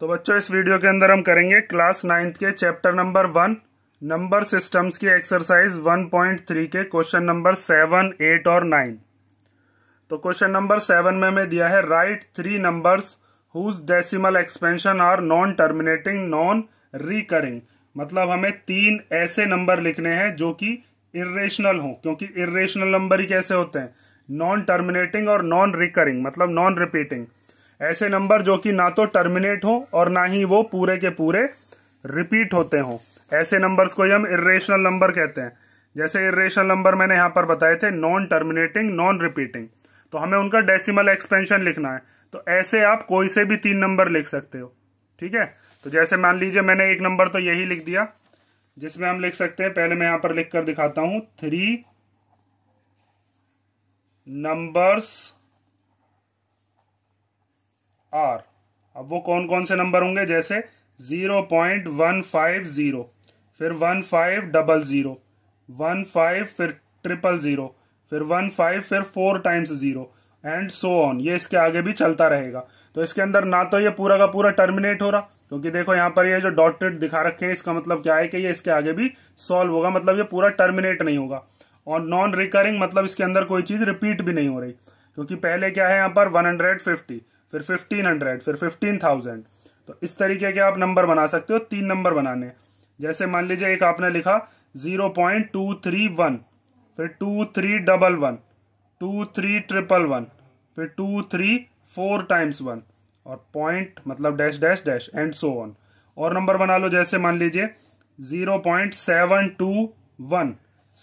तो बच्चों इस वीडियो के अंदर हम करेंगे क्लास नाइन्थ के chapter number one number systems की एक्सरसाइज 1.3 के क्वेश्चन नंबर सेवन एट और नाइन तो क्वेश्चन नंबर सेवन में हमें दिया है right three numbers whose decimal expansion are non terminating non recurring मतलब हमें तीन ऐसे नंबर लिखने हैं जो कि इरेशनल हो क्योंकि इरेशनल नंबर ही कैसे होते हैं नॉन टर्मिनेटिंग और नॉन रिकरिंग मतलब नॉन रिपीटिंग ऐसे नंबर जो कि ना तो टर्मिनेट हो और ना ही वो पूरे के पूरे रिपीट होते हों ऐसे नंबर्स को हम इेशनल नंबर कहते हैं जैसे इेशनल नंबर मैंने यहां पर बताए थे नॉन टर्मिनेटिंग नॉन रिपीटिंग तो हमें उनका डेसिमल एक्सपेंशन लिखना है तो ऐसे आप कोई से भी तीन नंबर लिख सकते हो ठीक है तो जैसे मान लीजिए मैंने एक नंबर तो यही लिख दिया जिसमें हम लिख सकते हैं पहले मैं यहां पर लिख कर दिखाता हूं थ्री नंबर्स आर अब वो कौन कौन से नंबर होंगे जैसे zero point one five zero फिर one five double zero one five फिर ट्रिपल जीरो फिर वन फाइव फिर four times zero and so on ये इसके आगे भी चलता रहेगा तो इसके अंदर ना तो ये पूरा का पूरा टर्मिनेट हो रहा क्योंकि देखो यहां पर ये जो डॉटेड दिखा रखे हैं इसका मतलब क्या है कि ये इसके आगे भी सॉल्व होगा मतलब ये पूरा टर्मिनेट नहीं होगा और नॉन रिकरिंग मतलब इसके अंदर कोई चीज रिपीट भी नहीं हो रही क्योंकि पहले क्या है यहां पर वन हंड्रेड फिफ्टी फिर फिफ्टीन हंड्रेड फिर फिफ्टीन थाउजेंड तो इस तरीके के आप नंबर बना सकते हो तीन नंबर बनाने जैसे मान लीजिए एक आपने लिखा zero point two three one फिर two three double one two three triple one फिर two three four times one और पॉइंट मतलब dash dash dash and so on और नंबर बना लो जैसे मान लीजिए zero point seven two one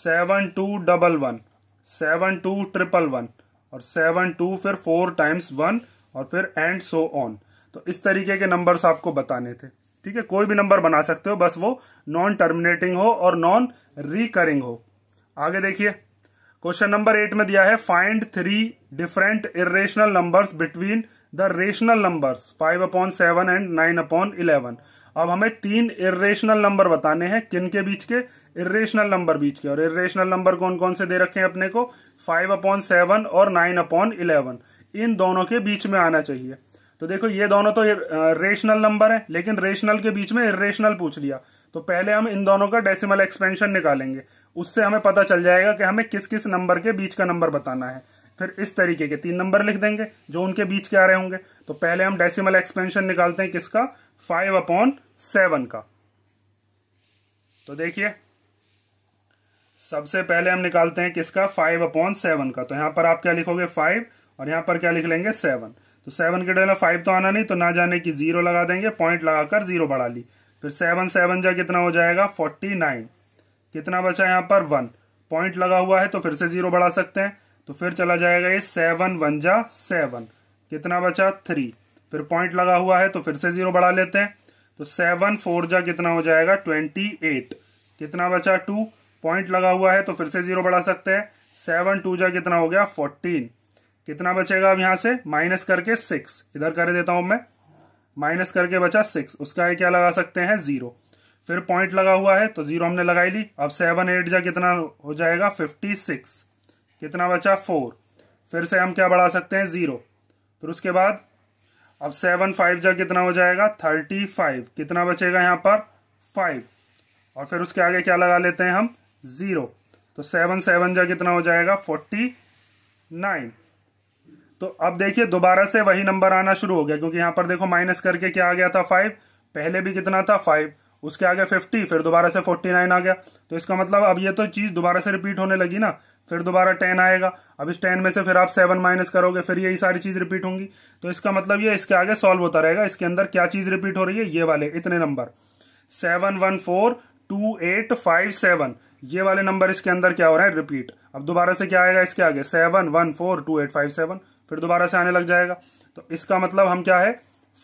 seven two double one seven two triple one और सेवन टू फिर फोर टाइम्स वन और फिर एंड सो ऑन तो इस तरीके के नंबर्स आपको बताने थे ठीक है कोई भी नंबर बना सकते हो बस वो नॉन टर्मिनेटिंग हो और नॉन रिकरिंग हो आगे देखिए क्वेश्चन नंबर एट में दिया है find three different irrational numbers between the rational numbers five upon seven and nine upon eleven अब हमें तीन इेशनल नंबर बताने हैं किन के बीच के इेशनल नंबर बीच के और इेशनल नंबर कौन कौन से दे रखे हैं अपने को फाइव अपॉन सेवन और नाइन अपॉन इलेवन इन दोनों के बीच में आना चाहिए तो देखो ये दोनों तो रेशनल नंबर है लेकिन रेशनल के बीच में इेशनल पूछ लिया तो पहले हम इन दोनों का डेसिमल एक्सपेंशन निकालेंगे उससे हमें पता चल जाएगा कि हमें किस किस नंबर के बीच का नंबर बताना है फिर इस तरीके के तीन नंबर लिख देंगे जो उनके बीच के आ रहे होंगे तो पहले हम डेसिमल एक्सपेंशन निकालते हैं किसका फाइव अपॉन सेवन का तो देखिए सबसे पहले हम निकालते हैं किसका फाइव अपॉन सेवन का तो यहां पर आप क्या लिखोगे फाइव और यहां पर क्या लिख लेंगे सेवन तो सेवन के डेला फाइव तो आना नहीं तो ना जाने की जीरो लगा देंगे पॉइंट लगाकर जीरो बढ़ा ली फिर सेवन सेवन जा कितना हो जाएगा फोर्टी नाइन कितना बचा यहां पर वन पॉइंट लगा हुआ है तो फिर से जीरो बढ़ा सकते हैं तो फिर चला जाएगा ये सेवन वन जा सेवन कितना बचा थ्री फिर पॉइंट लगा हुआ है तो फिर से जीरो बढ़ा लेते हैं तो सेवन फोर जा कितना हो जाएगा ट्वेंटी एट कितना बचा टू पॉइंट लगा हुआ है तो फिर से जीरो बढ़ा सकते हैं सेवन टू जा कितना हो गया फोर्टीन कितना बचेगा अब यहां से माइनस करके सिक्स इधर कर देता हूं मैं माइनस करके बचा सिक्स उसका है क्या लगा सकते हैं जीरो फिर पॉइंट लगा हुआ है तो जीरो हमने लगाई ली अब सेवन एट जा कितना हो जाएगा फिफ्टी सिक्स कितना बचा फोर फिर से हम क्या बढ़ा सकते हैं जीरो फिर उसके बाद अब सेवन फाइव जा कितना हो जाएगा थर्टी फाइव कितना बचेगा यहाँ पर फाइव और फिर उसके आगे क्या लगा लेते हैं हम जीरो तो सेवन सेवन जा कितना हो जाएगा फोर्टी नाइन तो अब देखिए दोबारा से वही नंबर आना शुरू हो गया क्योंकि यहां पर देखो माइनस करके क्या आ गया था फाइव पहले भी कितना था फाइव उसके आगे फिफ्टी फिर दोबारा से फोर्टी नाइन आ गया तो इसका मतलब अब ये तो चीज़ दोबारा से रिपीट होने लगी ना फिर दोबारा टेन आएगा अब इस टेन में से फिर आप सेवन माइनस करोगे फिर यही सारी चीज़ रिपीट होंगी तो इसका मतलब ये इसके आगे सॉल्व होता रहेगा इसके अंदर क्या चीज़ रिपीट हो रही है ये वाले इतने number seven one four two eight five seven ये वाले नंबर इसके अंदर क्या हो रहा है रिपीट अब दोबारा से क्या आएगा इसके आगे seven one four two eight five seven फिर दोबारा से आने लग जाएगा तो इसका मतलब हम क्या है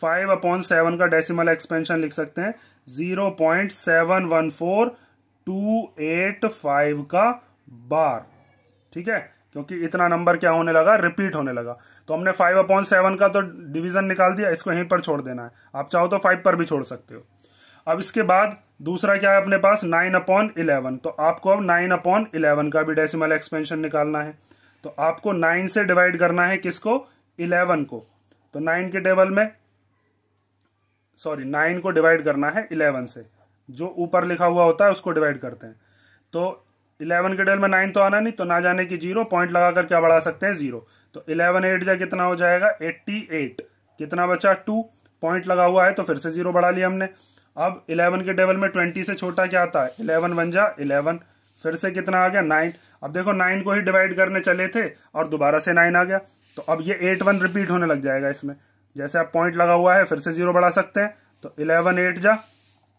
फाइव अपॉन सेवन का डेसिमल एक्सपेंशन लिख सकते हैं zero point seven one four two eight five का बार ठीक है क्योंकि इतना नंबर क्या होने लगा रिपीट होने लगा तो हमने फाइव अपॉन सेवन का तो डिवीजन निकाल दिया इसको यहीं पर छोड़ देना है आप चाहो तो फाइव पर भी छोड़ सकते हो अब इसके बाद दूसरा क्या है अपने पास नाइन अपॉन इलेवन तो आपको अब नाइन अपॉन इलेवन का भी डेसिमल एक्सपेंशन निकालना है तो आपको नाइन से डिवाइड करना है किसको इलेवन को तो नाइन के टेबल में सॉरी नाइन को डिवाइड करना है इलेवन से जो ऊपर लिखा हुआ होता है उसको डिवाइड करते हैं तो इलेवन के टेबल में नाइन तो आना नहीं तो ना जाने की जीरो पॉइंट लगाकर क्या बढ़ा सकते हैं जीरो तो इलेवन एट जा कितना हो जाएगा एट्टी एट कितना बचा टू पॉइंट लगा हुआ है तो फिर से जीरो बढ़ा लिया हमने अब इलेवन के टेबल में ट्वेंटी से छोटा क्या आता है इलेवन वन जा इलेवन फिर से कितना आ गया नाइन अब देखो नाइन को ही डिवाइड करने चले थे और दोबारा से नाइन आ गया तो अब ये एट वन रिपीट होने लग जाएगा इसमें जैसे आप पॉइंट लगा हुआ है फिर से जीरो बढ़ा सकते हैं तो इलेवन एट जा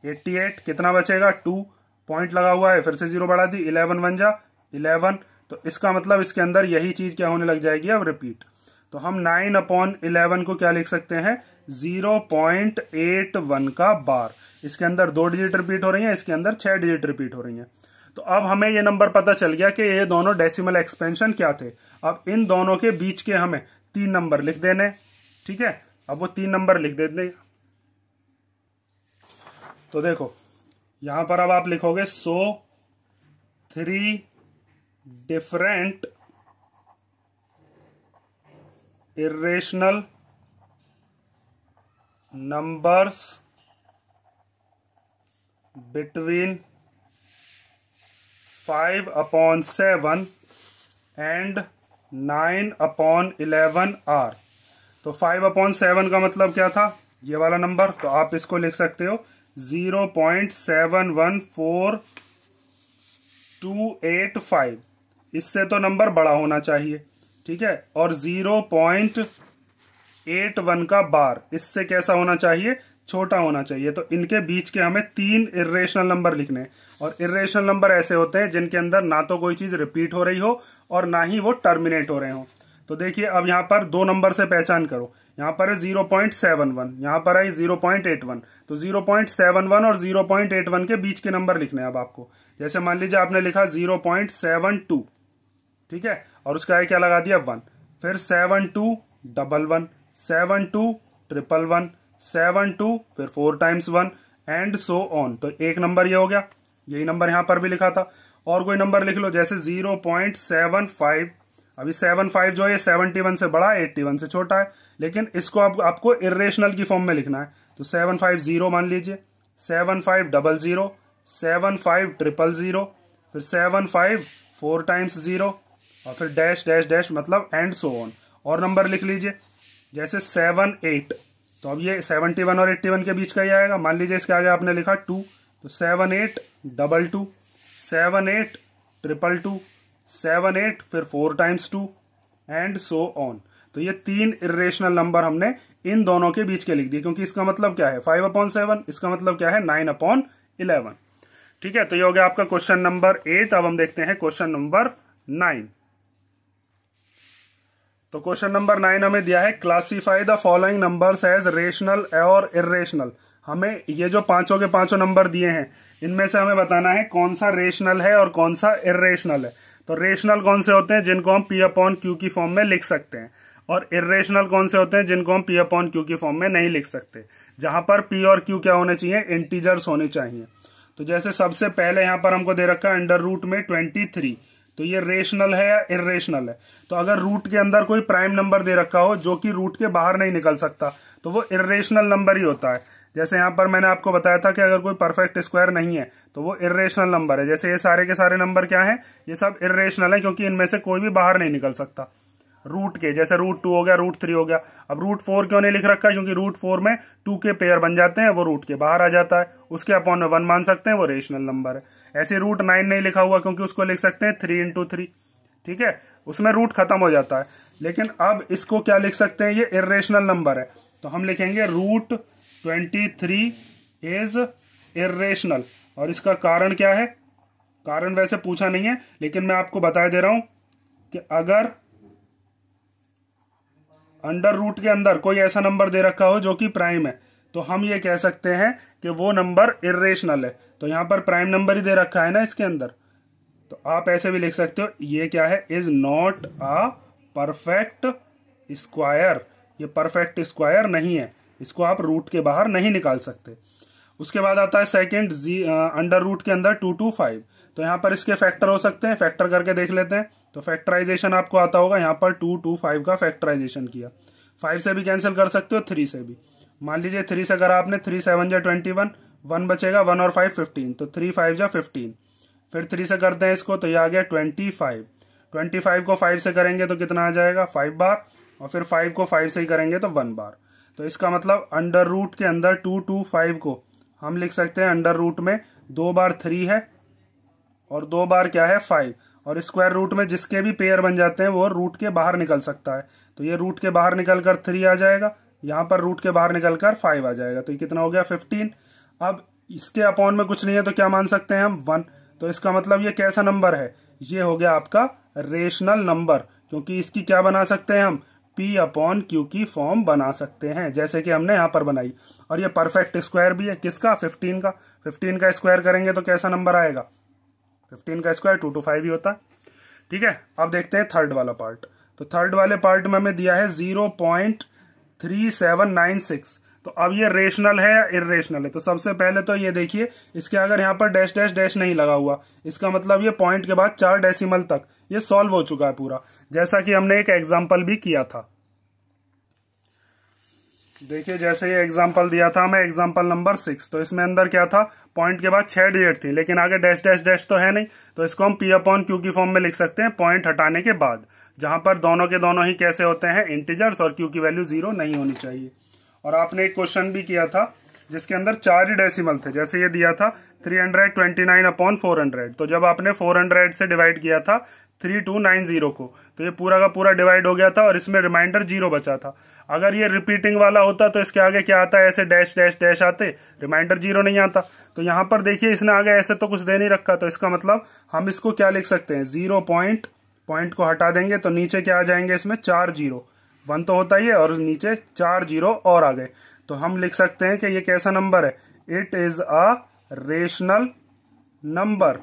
एट्टी एट कितना बचेगा टू पॉइंट लगा हुआ है फिर से जीरो बढ़ा दी इलेवन वन जा इलेवन तो इसका मतलब इसके अंदर यही चीज क्या होने लग जाएगी अब रिपीट तो हम नाइन अपॉन इलेवन को क्या लिख सकते हैं जीरो पॉइंट एट वन का बार इसके अंदर दो डिजिट रिपीट हो रही है इसके अंदर छह डिजिट रिपीट हो रही है तो अब हमें ये नंबर पता चल गया कि ये दोनों डेसिमल एक्सपेंशन क्या थे अब इन दोनों के बीच के हमें तीन नंबर लिख देने ठीक है अब वो तीन नंबर लिख देने तो देखो यहां पर अब आप लिखोगे so three different irrational numbers between five upon seven and nine upon eleven are तो फाइव अपॉन सेवन का मतलब क्या था ये वाला नंबर तो आप इसको लिख सकते हो zero point seven one four two eight five इससे तो नंबर बड़ा होना चाहिए ठीक है और जीरो पॉइंट एट वन का बार इससे कैसा होना चाहिए छोटा होना चाहिए तो इनके बीच के हमें तीन इेशनल नंबर लिखने हैं और इेशनल नंबर ऐसे होते हैं जिनके अंदर ना तो कोई चीज रिपीट हो रही हो और ना ही वो टर्मिनेट हो रहे हो तो देखिए अब यहाँ पर दो नंबर से पहचान करो यहाँ पर है जीरो पॉइंट सेवन वन यहाँ पर है जीरो पॉइंट एट वन तो जीरो पॉइंट सेवन वन और जीरो पॉइंट एट वन के बीच के नंबर लिखने हैं अब आपको जैसे मान लीजिए आपने लिखा जीरो पॉइंट सेवन टू ठीक है और उसका क्या लगा दिया वन फिर seven two double one seven two triple one seven two फिर four times one and so on तो एक नंबर ये हो गया यही नंबर यहां पर भी लिखा था और कोई नंबर लिख लो जैसे जीरो पॉइंट सेवन फाइव अभी सेवन फाइव जो है सेवनटी वन से बड़ा है एट्टी वन से छोटा है लेकिन इसको आप, आपको इरेशनल की फॉर्म में लिखना है तो सेवन फाइव जीरो मान लीजिए seven five double zero seven five triple zero फिर seven five four times zero और फिर डैश डैश डैश मतलब एंड सो ऑन और नंबर लिख लीजिए जैसे सेवन एट तो अब ये सेवनटी वन और एट्टी वन के बीच का ही आएगा मान लीजिए इसके आगे आपने लिखा टू तो seven eight double two seven eight triple two seven eight फिर four times two and so on तो ये तीन इरेशनल नंबर हमने इन दोनों के बीच के लिख दिए क्योंकि इसका मतलब क्या है फाइव अपॉन सेवन इसका मतलब क्या है नाइन अपॉन इलेवन ठीक है तो ये हो गया आपका क्वेश्चन नंबर एट अब हम देखते हैं क्वेश्चन नंबर नाइन तो क्वेश्चन नंबर नाइन हमें दिया है classify the following numbers as rational और इेशनल हमें ये जो पांचों के पांचों नंबर दिए हैं इनमें से हमें बताना है कौन सा रेशनल है और कौन सा इेशनल है तो रेशनल कौन से होते हैं जिनको हम पी अपॉन क्यू की फॉर्म में लिख सकते हैं और इेशनल कौन से होते हैं जिनको हम पी अपॉन क्यू की फॉर्म में नहीं लिख सकते जहां पर पी और क्यू क्या होने चाहिए इंटीजर्स होने चाहिए तो जैसे सबसे पहले यहां पर हमको दे रखा है अंडर रूट में ट्वेंटी थ्री तो ये रेशनल है या इेशनल है तो अगर रूट के अंदर कोई प्राइम नंबर दे रखा हो जो कि रूट के बाहर नहीं निकल सकता तो वो इेशनल नंबर ही होता है जैसे यहाँ पर मैंने आपको बताया था कि अगर कोई परफेक्ट स्क्वायर नहीं है तो वो इेशनल नंबर है जैसे ये सारे के सारे नंबर क्या है ये सब इेशनल है क्योंकि इनमें से कोई भी बाहर नहीं निकल सकता रूट के जैसे रूट टू हो गया रूट थ्री हो गया अब रूट फोर क्यों नहीं लिख रखा क्योंकि रूट फोर में टू के पेयर बन जाते हैं वो रूट के बाहर आ जाता है उसके अपॉन में वन मान सकते हैं वो रेशनल नंबर है ऐसे रूट नाइन नहीं लिखा हुआ क्योंकि उसको लिख सकते हैं थ्री इंटू थ्री ठीक है उसमें रूट खत्म हो जाता है लेकिन अब इसको क्या लिख सकते हैं ये इरेशनल नंबर है तो हम लिखेंगे root twenty three is irrational और इसका कारण क्या है कारण वैसे पूछा नहीं है लेकिन मैं आपको बता दे रहा हूं कि अगर अंडर रूट के अंदर कोई ऐसा नंबर दे रखा हो जो कि प्राइम है तो हम ये कह सकते हैं कि वो नंबर इरेशनल है तो यहां पर प्राइम नंबर ही दे रखा है ना इसके अंदर तो आप ऐसे भी लिख सकते हो ये क्या है is not a perfect square ये परफेक्ट स्क्वायर नहीं है इसको आप रूट के बाहर नहीं निकाल सकते उसके बाद आता है सेकेंड जी अंडर रूट के अंदर टू टू फाइव तो यहाँ पर इसके फैक्टर हो सकते हैं फैक्टर करके देख लेते हैं तो फैक्टराइजेशन आपको आता होगा यहाँ पर टू टू फाइव का फैक्टराइजेशन किया फाइव से भी कैंसिल कर सकते हो थ्री से भी मान लीजिए थ्री से करा आपने थ्री सेवन जा ट्वेंटी वन वन बचेगा वन और फाइव फिफ्टीन तो थ्री फाइव जा फिफ्टीन फिर थ्री से करते हैं इसको तो ये आ गया ट्वेंटी फाइव ट्वेंटी फाइव को फाइव से करेंगे तो कितना आ जाएगा फाइव बार और फिर फाइव को फाइव से ही करेंगे तो वन बार तो इसका मतलब अंडर रूट के अंदर टू टू फाइव को हम लिख सकते हैं अंडर रूट में दो बार थ्री है और दो बार क्या है फाइव और स्क्वायर रूट में जिसके भी पेयर बन जाते हैं वो रूट के बाहर निकल सकता है तो ये रूट के बाहर निकल कर थ्री आ जाएगा यहाँ पर रूट के बाहर निकल कर फाइव आ जाएगा तो ये कितना हो गया फिफ्टीन अब इसके अपॉन में कुछ नहीं है तो क्या मान सकते हैं हम वन तो इसका मतलब ये कैसा नंबर है ये हो गया आपका रेशनल नंबर क्योंकि इसकी क्या बना सकते हैं हम पी अपॉन क्यू की फॉर्म बना सकते हैं जैसे कि हमने यहां पर बनाई और ये परफेक्ट स्क्वायर भी है किसका 15 का 15 का स्क्वायर करेंगे तो कैसा नंबर आएगा फिफ्टीन का स्क्वायर टू टू फाइव ही होता ठीक है अब देखते हैं थर्ड वाला पार्ट तो थर्ड वाले पार्ट में हमें दिया है zero point three seven nine six तो अब ये रेशनल है या इरेशनल है तो सबसे पहले तो ये देखिए इसके अगर यहाँ पर डैश डैश डैश नहीं लगा हुआ इसका मतलब ये पॉइंट के बाद चार डेसिमल तक ये सॉल्व हो चुका है पूरा जैसा कि हमने एक एग्जाम्पल भी किया था देखिए जैसे ये एग्जाम्पल दिया था हमें एग्जाम्पल नंबर सिक्स तो इसमें अंदर क्या था पॉइंट के बाद छह डिजिट थी लेकिन आगे डैश डैश डैश तो है नहीं तो इसको हम पी अपॉन क्यू की फॉर्म में लिख सकते हैं पॉइंट हटाने के बाद जहां पर दोनों के दोनों ही कैसे होते हैं इंटीजर्स और क्यू की वैल्यू जीरो नहीं होनी चाहिए और आपने एक क्वेश्चन भी किया था जिसके अंदर चार ही डेसिमल थे जैसे ये दिया था 329 अपॉन 400 तो जब आपने 400 से डिवाइड किया था 3290 को तो ये पूरा का पूरा डिवाइड हो गया था और इसमें रिमाइंडर जीरो बचा था अगर ये रिपीटिंग वाला होता तो इसके आगे क्या आता है ऐसे डैश डैश डैश आते रिमाइंडर जीरो नहीं आता तो यहां पर देखिए इसने आगे ऐसे तो कुछ दे नहीं रखा तो इसका मतलब हम इसको क्या लिख सकते हैं जीरो पॉइंट पॉइंट को हटा देंगे तो नीचे क्या आ जाएंगे इसमें चार जीरो वन तो होता ही है और नीचे चार जीरो और आ गए तो हम लिख सकते हैं कि ये कैसा नंबर है it is a rational number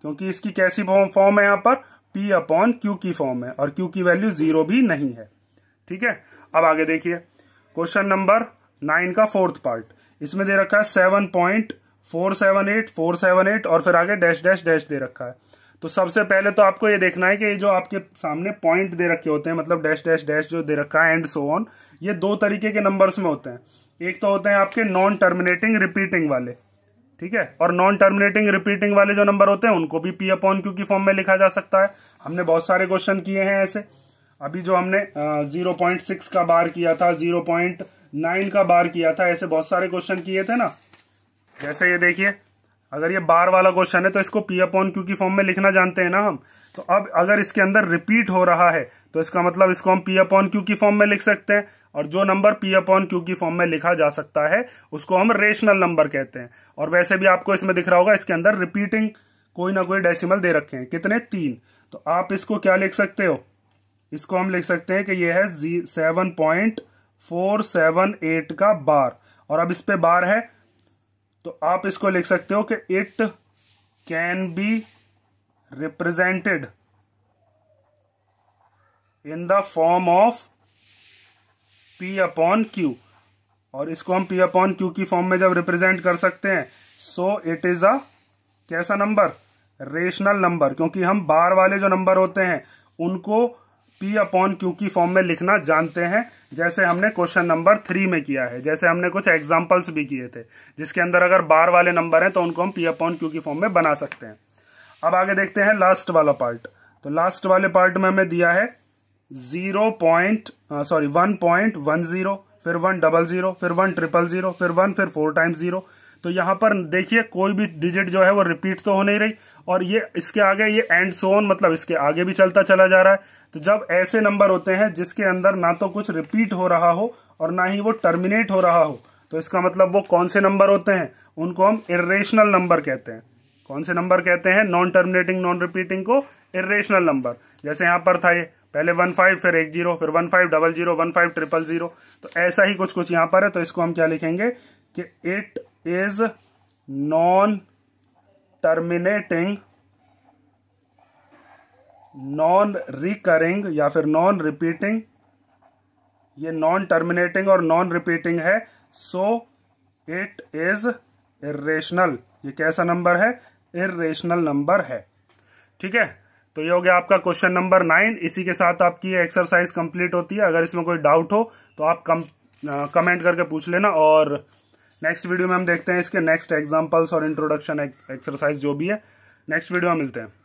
क्योंकि इसकी कैसी फॉर्म है यहां पर पी अपॉन क्यू की फॉर्म है और क्यू की वैल्यू जीरो भी नहीं है ठीक है अब आगे देखिए क्वेश्चन नंबर नाइन का फोर्थ पार्ट इसमें दे रखा है seven point four seven eight four seven eight और फिर आगे डैश डैश डैश दे रखा है तो सबसे पहले तो आपको ये देखना है कि ये जो आपके सामने पॉइंट दे रखे होते हैं मतलब डैश डैश डैश जो दे रखा है एंड सो ऑन ये दो तरीके के नंबर्स में होते हैं एक तो होते हैं आपके नॉन टर्मिनेटिंग रिपीटिंग वाले ठीक है और नॉन टर्मिनेटिंग रिपीटिंग वाले जो नंबर होते हैं उनको भी पी अपॉन क्यू की फॉर्म में लिखा जा सकता है हमने बहुत सारे क्वेश्चन किए हैं ऐसे अभी जो हमने जीरो पॉइंट सिक्स का बार किया था जीरो पॉइंट नाइन का बार किया था ऐसे बहुत सारे क्वेश्चन किए थे ना जैसे ये देखिए अगर ये बार वाला क्वेश्चन है तो इसको पी अपॉन क्यू की फॉर्म में लिखना जानते हैं ना हम तो अब अगर इसके अंदर रिपीट हो रहा है तो इसका मतलब इसको हम पी अपॉन क्यू की फॉर्म में लिख सकते हैं और जो नंबर पी अपॉन क्यू की फॉर्म में लिखा जा सकता है उसको हम रेशनल नंबर कहते हैं और वैसे भी आपको इसमें दिख रहा होगा इसके अंदर रिपीटिंग कोई ना कोई डेसिमल दे रखे हैं कितने तीन तो आप इसको क्या लिख सकते हो इसको हम लिख सकते हैं कि यह है जी seven point four seven eight का बार और अब इस पे बार है तो आप इसको लिख सकते हो कि it can be represented in the form of p upon q और इसको हम पी अपॉन क्यू की फॉर्म में जब रिप्रेजेंट कर सकते हैं सो इट इज अ कैसा नंबर रेशनल नंबर क्योंकि हम बार वाले जो नंबर होते हैं उनको पी अपॉन क्यू की फॉर्म में लिखना जानते हैं जैसे हमने क्वेश्चन नंबर थ्री में किया है जैसे हमने कुछ एग्जाम्पल्स भी किए थे जिसके अंदर अगर बार वाले नंबर हैं तो उनको हम पी अपॉन क्यू की फॉर्म में बना सकते हैं अब आगे देखते हैं लास्ट वाला पार्ट तो लास्ट वाले पार्ट में हमें दिया है zero point sorry one point one zero फिर वन डबल जीरो फिर वन ट्रिपल जीरो फिर वन फिर फोर टाइम्स जीरो तो यहां पर देखिए कोई भी डिजिट जो है वो रिपीट तो हो नहीं रही और ये इसके आगे ये एंड सोन मतलब इसके आगे भी चलता चला जा रहा है तो जब ऐसे नंबर होते हैं जिसके अंदर ना तो कुछ रिपीट हो रहा हो और ना ही वो टर्मिनेट हो रहा हो तो इसका मतलब वो कौन से नंबर होते हैं उनको हम इेशनल नंबर कहते हैं कौन से नंबर कहते हैं नॉन टर्मिनेटिंग नॉन रिपीटिंग को इेशनल नंबर जैसे यहां पर था ये पहले वन फाइव फिर एक जीरो फिर one five double zero one five triple zero तो ऐसा ही कुछ कुछ यहां पर है तो इसको हम क्या लिखेंगे कि eight is non terminating non recurring या फिर नॉन रिपीटिंग ये नॉन टर्मिनेटिंग और नॉन रिपीटिंग है सो इट इज इेशनल ये कैसा नंबर है इेशनल नंबर है ठीक है तो ये हो गया आपका क्वेश्चन नंबर नाइन इसी के साथ आपकी एक्सरसाइज कंप्लीट होती है अगर इसमें कोई डाउट हो तो आप कम, कमेंट करके पूछ लेना और नेक्स्ट वीडियो में हम देखते हैं इसके नेक्स्ट एग्जाम्पल्स और इंट्रोडक्शन एक्सरसाइज जो भी है नेक्स्ट वीडियो में मिलते हैं